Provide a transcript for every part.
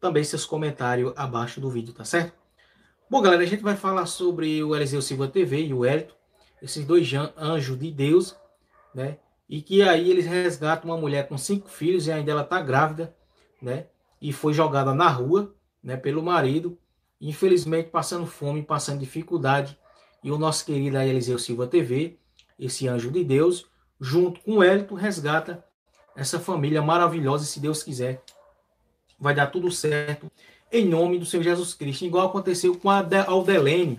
também seus comentários abaixo do vídeo, tá certo? Bom, galera, a gente vai falar sobre o Eliseu Silva TV e o Hélito, esses dois anjos de Deus, né? E que aí eles resgatam uma mulher com cinco filhos e ainda ela tá grávida, né? E foi jogada na rua, né? Pelo marido, infelizmente passando fome, passando dificuldade. E o nosso querido Eliseu Silva TV, esse anjo de Deus, junto com o Hélito, resgata essa família maravilhosa, se Deus quiser, vai dar tudo certo em nome do Senhor Jesus Cristo. Igual aconteceu com a Aldelene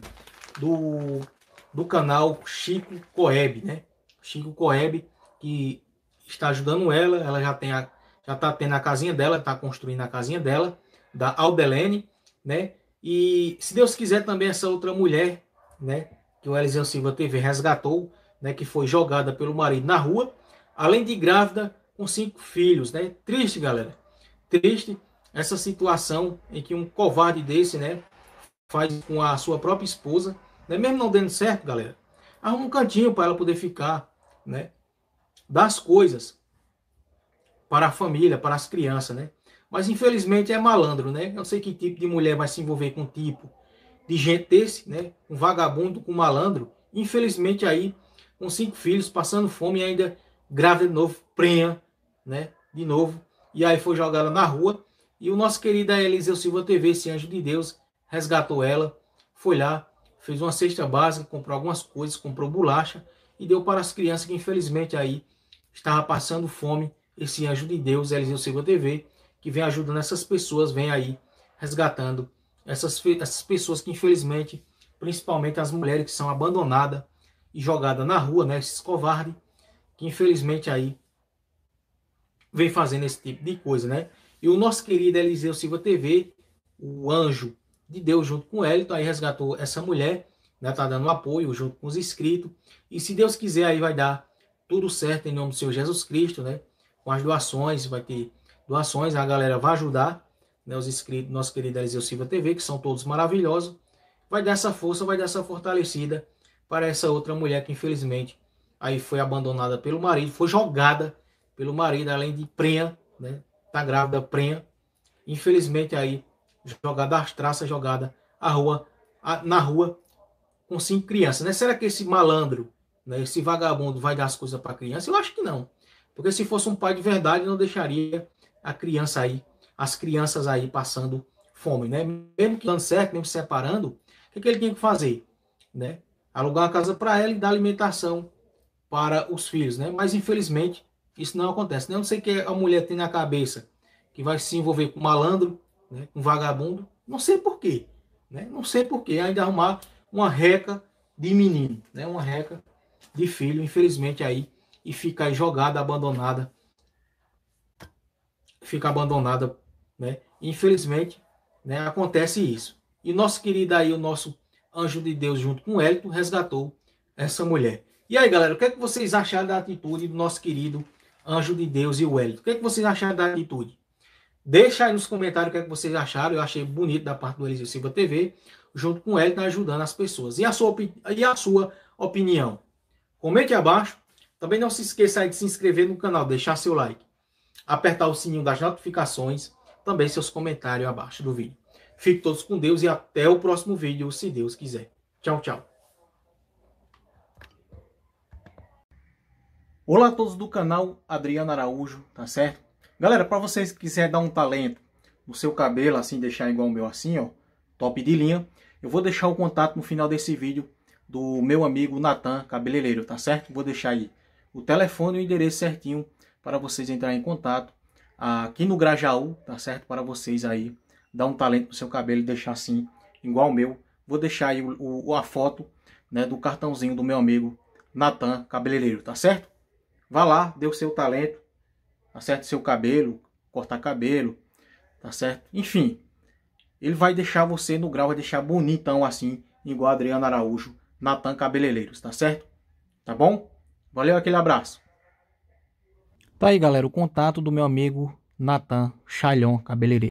do, do canal Chico Coeb, né? Chico Coeb, que está ajudando ela, ela já tem a, já está tendo a casinha dela, está construindo a casinha dela, da Aldelene, né? E se Deus quiser também essa outra mulher, né? Que o Eliseu Silva TV resgatou, né? Que foi jogada pelo marido na rua, além de grávida, com cinco filhos, né? Triste, galera. Triste essa situação em que um covarde desse, né, faz com a sua própria esposa, né, mesmo não dando certo, galera, arruma um cantinho para ela poder ficar, né, das coisas para a família, para as crianças, né? Mas infelizmente é malandro, né? não sei que tipo de mulher vai se envolver com um tipo de gente desse, né? Um vagabundo com um malandro. Infelizmente aí com cinco filhos, passando fome e ainda grávida de novo, prenha, né? De novo. E aí foi jogada na rua e o nosso querido Eliseu Silva TV, esse anjo de Deus, resgatou ela, foi lá, fez uma cesta básica, comprou algumas coisas, comprou bolacha e deu para as crianças que infelizmente aí estava passando fome. Esse anjo de Deus, Eliseu Silva TV, que vem ajudando essas pessoas, vem aí resgatando essas, essas pessoas que infelizmente, principalmente as mulheres que são abandonadas e jogadas na rua, né, esses covardes, que infelizmente aí vem fazendo esse tipo de coisa, né? E o nosso querido Eliseu Silva TV, o anjo de Deus junto com o Elton, aí resgatou essa mulher, né? Tá dando apoio junto com os inscritos. E se Deus quiser, aí vai dar tudo certo em nome do Senhor Jesus Cristo, né? Com as doações, vai ter doações, a galera vai ajudar, né? Os inscritos, nosso querido Eliseu Silva TV, que são todos maravilhosos. Vai dar essa força, vai dar essa fortalecida para essa outra mulher que infelizmente aí foi abandonada pelo marido, foi jogada pelo marido, além de prenha, né? Tá grávida, prenha. Infelizmente aí, jogada às traças, jogada à rua, à, na rua, com cinco crianças. Né? Será que esse malandro, né, esse vagabundo, vai dar as coisas para criança? Eu acho que não. Porque se fosse um pai de verdade, não deixaria a criança aí, as crianças aí passando fome, né? Mesmo que dando certo, mesmo separando, o que, que ele tinha que fazer? Né? Alugar uma casa para ela e dar alimentação para os filhos, né? Mas infelizmente isso não acontece. Eu não sei o que a mulher tem na cabeça que vai se envolver com malandro, né? com vagabundo. Não sei porquê. Né? Não sei porquê. Ainda arrumar uma reca de menino, né? uma reca de filho, infelizmente, aí, e fica aí jogada, abandonada. Fica abandonada. Né? Infelizmente, né? acontece isso. E nosso querido aí, o nosso anjo de Deus, junto com o Hélito, resgatou essa mulher. E aí, galera, o que, é que vocês acharam da atitude do nosso querido Anjo de Deus e o Wellington. O que, é que vocês acharam da atitude? Deixa aí nos comentários o que, é que vocês acharam. Eu achei bonito da parte do Eliseu Silva TV, junto com o Wellington né, ajudando as pessoas. E a sua, e a sua opinião? Comente abaixo. Também não se esqueça de se inscrever no canal, deixar seu like, apertar o sininho das notificações, também seus comentários abaixo do vídeo. Fiquem todos com Deus e até o próximo vídeo, se Deus quiser. Tchau, tchau. Olá a todos do canal Adriano Araújo, tá certo? Galera, para vocês que quiserem dar um talento no seu cabelo, assim, deixar igual o meu assim, ó, top de linha, eu vou deixar o contato no final desse vídeo do meu amigo Natan Cabeleireiro, tá certo? Vou deixar aí o telefone e o endereço certinho para vocês entrarem em contato aqui no Grajaú, tá certo? Para vocês aí dar um talento no seu cabelo e deixar assim, igual o meu. Vou deixar aí o, o, a foto né, do cartãozinho do meu amigo Natan Cabeleireiro, tá certo? Vá lá, dê o seu talento, acerte tá seu cabelo, cortar cabelo, tá certo? Enfim, ele vai deixar você no grau, vai deixar bonitão assim, igual Adriano Araújo, Natan Cabeleireiros, tá certo? Tá bom? Valeu, aquele abraço. Tá aí, galera, o contato do meu amigo Natan Chalhon Cabeleireiro.